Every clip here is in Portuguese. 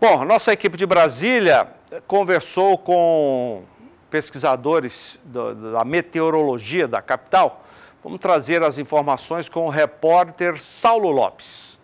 Bom, nossa equipe de Brasília eh, conversou com pesquisadores da meteorologia da capital. Vamos trazer as informações com o repórter Saulo Lopes.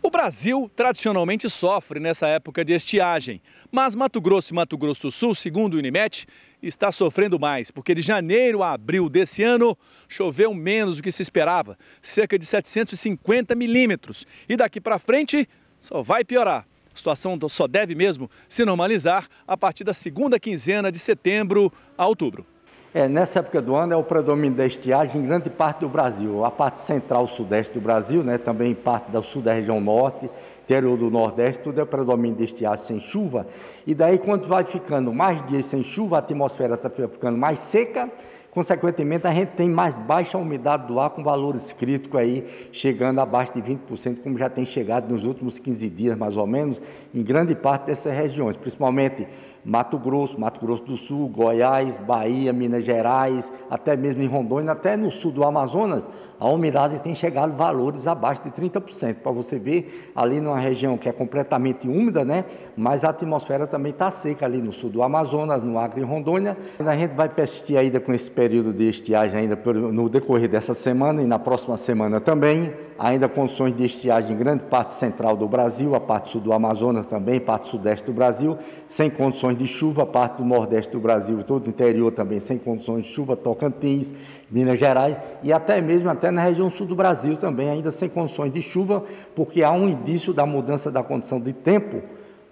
O Brasil tradicionalmente sofre nessa época de estiagem, mas Mato Grosso e Mato Grosso do Sul, segundo o INMET, está sofrendo mais, porque de janeiro a abril desse ano choveu menos do que se esperava, cerca de 750 milímetros. E daqui para frente só vai piorar. A situação só deve mesmo se normalizar a partir da segunda quinzena de setembro a outubro. É, nessa época do ano é o predomínio da estiagem em grande parte do Brasil, a parte central-sudeste do Brasil, né, também parte da sul da região norte interior do Nordeste, tudo é predomínio deste ar sem chuva. E daí, quando vai ficando mais dias sem chuva, a atmosfera está ficando mais seca, consequentemente, a gente tem mais baixa umidade do ar, com valores críticos aí chegando abaixo de 20%, como já tem chegado nos últimos 15 dias, mais ou menos, em grande parte dessas regiões, principalmente Mato Grosso, Mato Grosso do Sul, Goiás, Bahia, Minas Gerais, até mesmo em Rondônia, até no sul do Amazonas, a umidade tem chegado valores abaixo de 30%, para você ver ali no uma região que é completamente úmida, né? mas a atmosfera também está seca ali no sul do Amazonas, no Acre e Rondônia. A gente vai persistir ainda com esse período de estiagem ainda no decorrer dessa semana e na próxima semana também ainda condições de estiagem em grande parte central do Brasil, a parte sul do Amazonas também, parte sudeste do Brasil, sem condições de chuva, parte do nordeste do Brasil e todo o interior também sem condições de chuva, Tocantins, Minas Gerais e até mesmo até na região sul do Brasil também, ainda sem condições de chuva, porque há um indício da mudança da condição de tempo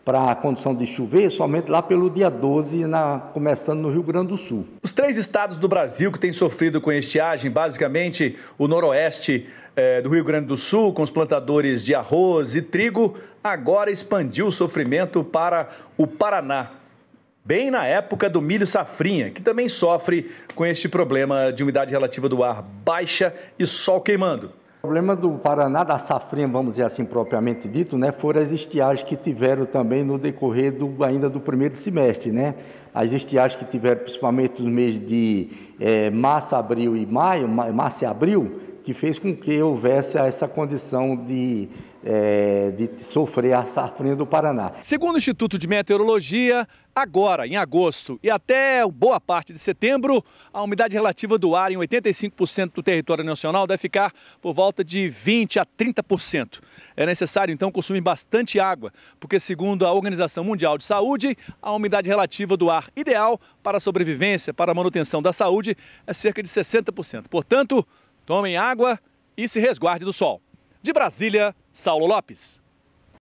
para a condição de chover somente lá pelo dia 12, na, começando no Rio Grande do Sul. Os três estados do Brasil que têm sofrido com estiagem, basicamente o noroeste eh, do Rio Grande do Sul, com os plantadores de arroz e trigo, agora expandiu o sofrimento para o Paraná. Bem na época do milho safrinha, que também sofre com este problema de umidade relativa do ar baixa e sol queimando. O problema do Paraná, da safrinha, vamos dizer assim, propriamente dito, né, foram as estiagens que tiveram também no decorrer do, ainda do primeiro semestre. Né? As estiagens que tiveram principalmente nos meses de é, março, abril e maio, março e abril, que fez com que houvesse essa condição de, é, de sofrer a safrinha do Paraná. Segundo o Instituto de Meteorologia, agora, em agosto e até boa parte de setembro, a umidade relativa do ar em 85% do território nacional deve ficar por volta de 20% a 30%. É necessário, então, consumir bastante água, porque, segundo a Organização Mundial de Saúde, a umidade relativa do ar ideal para a sobrevivência, para a manutenção da saúde, é cerca de 60%. Portanto, Tomem água e se resguarde do sol. De Brasília, Saulo Lopes.